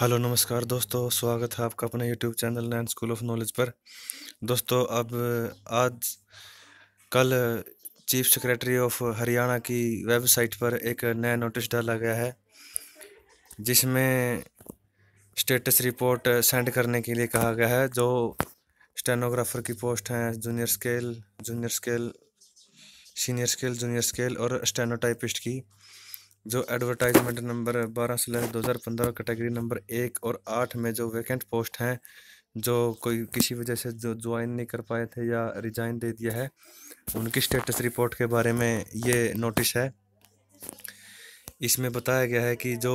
hello नमस्कार दोस्तों स्वागत है आपका अपने यूट्यूब चैनल नैन स्कूल ऑफ नॉलेज पर दोस्तों अब आज कल चीफ सेक्रेटरी ऑफ हरियाणा की वेबसाइट पर एक नया नोटिस डाला गया है जिसमें स्टेटस रिपोर्ट सेंड करने के लिए कहा गया है जो स्टेनोग्राफर की पोस्ट हैं junior scale junior scale senior scale junior scale और स्टेनोटाइपिस्ट की जो एडवर्टाइजमेंट नंबर बारह लेकर दो हज़ार पंद्रह कैटेगरी नंबर एक और आठ में जो वैकेंट पोस्ट हैं जो कोई किसी वजह से जो ज्वाइन नहीं कर पाए थे या रिजाइन दे दिया है उनकी स्टेटस रिपोर्ट के बारे में ये नोटिस है इसमें बताया गया है कि जो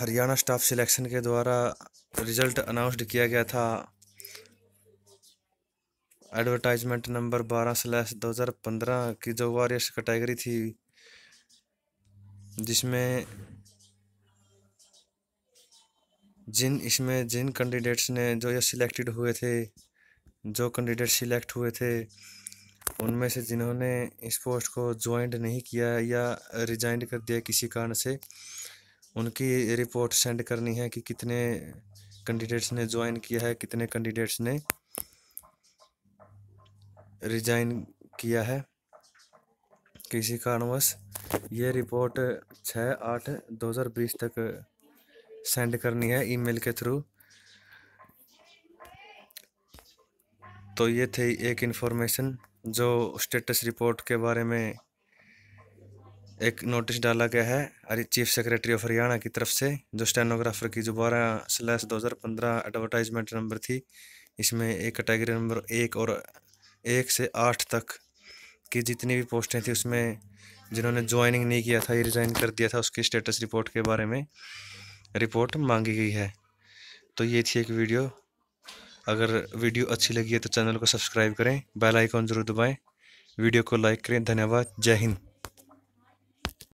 हरियाणा स्टाफ सिलेक्शन के द्वारा रिजल्ट अनाउंसड किया गया था एडवर्टाइजमेंट नंबर बारह स्लैश दो हज़ार पंद्रह की जो वारियस कैटेगरी थी जिसमें जिन इसमें जिन कैंडिडेट्स ने जो ये सिलेक्टेड हुए थे जो कैंडिडेट सिलेक्ट हुए थे उनमें से जिन्होंने इस पोस्ट को ज्वाइंट नहीं किया या रिजाइन कर दिया किसी कारण से उनकी रिपोर्ट सेंड करनी है कि कितने कैंडिडेट्स ने ज्वाइन किया है कितने कैंडिडेट्स ने रिजाइन किया है किसी कारणवश यह रिपोर्ट छः आठ दो हज़ार बीस तक सेंड करनी है ईमेल के थ्रू तो ये थे एक इन्फॉर्मेशन जो स्टेटस रिपोर्ट के बारे में एक नोटिस डाला गया है अरे चीफ सेक्रेटरी ऑफ हरियाणा की तरफ से जो स्टेनोग्राफर की जो बारह स्लैश दो हज़ार पंद्रह एडवर्टाइजमेंट नंबर थी इसमें एक कैटेगरी नंबर एक और एक से आठ तक की जितनी भी पोस्टें थी उसमें जिन्होंने ज्वाइनिंग नहीं किया था ये रिज़ाइन कर दिया था उसकी स्टेटस रिपोर्ट के बारे में रिपोर्ट मांगी गई है तो ये थी एक वीडियो अगर वीडियो अच्छी लगी है तो चैनल को सब्सक्राइब करें बेल आइकॉन ज़रूर दबाएं वीडियो को लाइक करें धन्यवाद जय हिंद